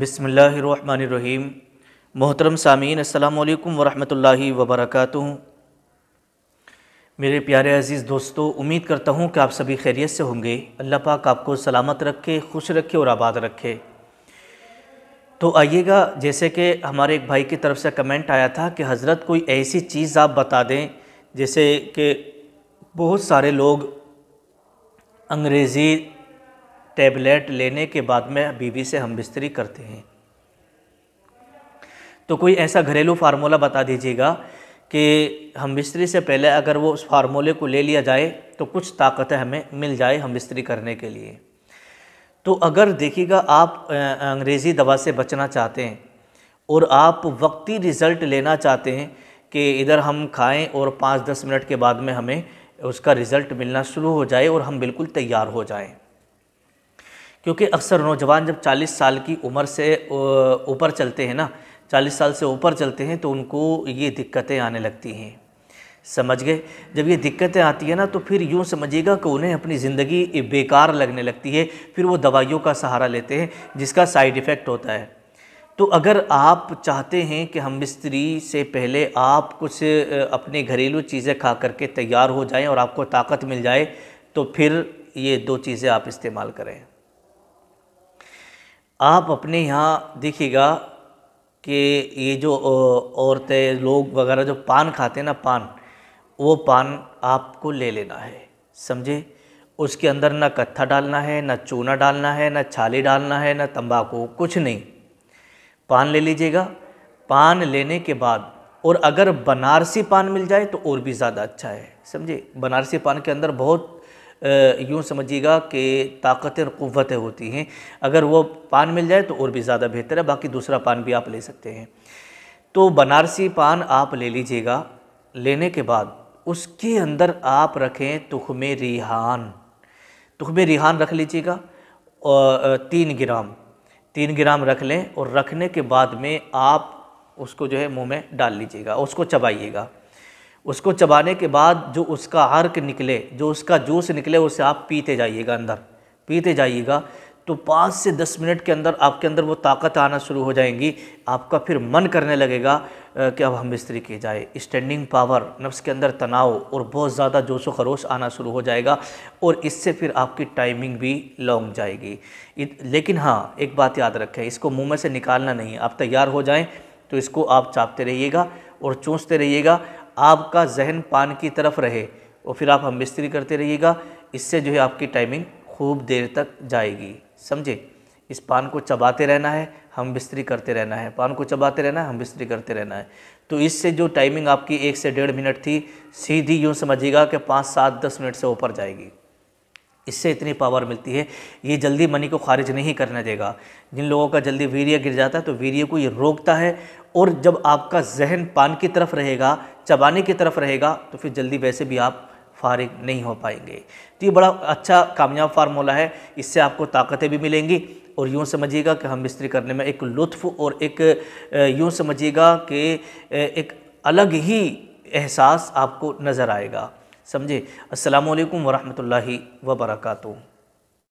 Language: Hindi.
बिसमीम मोहतरम सामीन अल्लाम वरहमल वबरक मेरे प्यारे अज़ीज़ दोस्तों उम्मीद करता हूँ कि आप सभी खैरियत से होंगे अल्लाह पाक आपको सलामत रखे खुश रखे और आबाद रखे तो आइएगा जैसे कि हमारे एक भाई की तरफ से कमेंट आया था कि हज़रत कोई ऐसी चीज़ आप बता दें जैसे कि बहुत सारे लोग अंग्रेज़ी टैबलेट लेने के बाद में बीवी से हम बिस्तरी करते हैं तो कोई ऐसा घरेलू फार्मूला बता दीजिएगा कि हम बिस्तरी से पहले अगर वो उस फार्मूले को ले लिया जाए तो कुछ ताकतें हमें मिल जाए हम बिस्तरी करने के लिए तो अगर देखिएगा आप अंग्रेज़ी दवा से बचना चाहते हैं और आप वक्ती रिज़ल्ट लेना चाहते हैं कि इधर हम खाएं और पाँच दस मिनट के बाद में हमें उसका रिज़ल्ट मिलना शुरू हो जाए और हम बिल्कुल तैयार हो जाएं क्योंकि अक्सर नौजवान जब 40 साल की उम्र से ऊपर चलते हैं ना 40 साल से ऊपर चलते हैं तो उनको ये दिक्कतें आने लगती हैं समझ गए जब ये दिक्कतें आती है ना तो फिर यूँ समझिएगा कि उन्हें अपनी ज़िंदगी बेकार लगने लगती है फिर वो दवाइयों का सहारा लेते हैं जिसका साइड इफ़ेक्ट होता है तो अगर आप चाहते हैं कि हम मिस्त्री से पहले आप कुछ अपने घरेलू चीज़ें खा करके तैयार हो जाएं और आपको ताकत मिल जाए तो फिर ये दो चीज़ें आप इस्तेमाल करें आप अपने यहाँ देखिएगा कि ये जो औरतें लोग वगैरह जो पान खाते हैं ना पान वो पान आपको ले लेना है समझे उसके अंदर ना कत्था डालना है ना चूना डालना है ना छाली डालना है ना तंबाकू कुछ नहीं पान ले लीजिएगा पान लेने के बाद और अगर बनारसी पान मिल जाए तो और भी ज़्यादा अच्छा है समझे बनारसी पान के अंदर बहुत यूँ समझिएगा कि ताकतें और क़वतें होती हैं अगर वो पान मिल जाए तो और भी ज़्यादा बेहतर है बाकी दूसरा पान भी आप ले सकते हैं तो बनारसी पान आप ले लीजिएगा लेने के बाद उसके अंदर आप रखें तुखम रिहान तुखम रिहान रख लीजिएगा और तीन ग्राम तीन ग्राम रख लें और रखने के बाद में आप उसको जो है मुंह में डाल लीजिएगा उसको चबाइएगा उसको चबाने के बाद जो उसका अर्क निकले जो उसका जूस निकले उसे आप पीते जाइएगा अंदर पीते जाइएगा तो पाँच से दस मिनट के अंदर आपके अंदर वो ताकत आना शुरू हो जाएंगी आपका फिर मन करने लगेगा कि अब हम इस्त्री की जाए स्टैंडिंग पावर नफ्स के अंदर तनाव और बहुत ज़्यादा जोश व खरोश आना शुरू हो जाएगा और इससे फिर आपकी टाइमिंग भी लॉन्ग जाएगी लेकिन हाँ एक बात याद रखें इसको मुँह में से निकालना नहीं आप तैयार हो जाएँ तो इसको आप चापते रहिएगा और चूँसते रहिएगा आपका जहन पान की तरफ रहे और फिर आप हम बिस्तरी करते रहिएगा इससे जो है आपकी टाइमिंग खूब देर तक जाएगी समझे इस पान को चबाते रहना है हम बिस्तरी करते रहना है पान को चबाते रहना है हम बिस्तरी करते रहना है तो इससे जो टाइमिंग आपकी एक से डेढ़ मिनट थी सीधी यूँ समझिएगा कि पाँच सात दस मिनट से ऊपर जाएगी इससे इतनी पावर मिलती है ये जल्दी मनी को खारिज नहीं करने देगा जिन लोगों का जल्दी वीर्य गिर जाता है तो वीर्य को ये रोकता है और जब आपका जहन पान की तरफ रहेगा चबाने की तरफ रहेगा तो फिर जल्दी वैसे भी आप फारिग नहीं हो पाएंगे तो ये बड़ा अच्छा कामयाब फार्मूला है इससे आपको ताकतें भी मिलेंगी और यूँ समझिएगा कि हम मिस्त्री करने में एक लुत्फ़ और एक यूँ समझिएगा कि एक अलग ही एहसास आपको नज़र आएगा समझे असलकम वरहमल वबरकू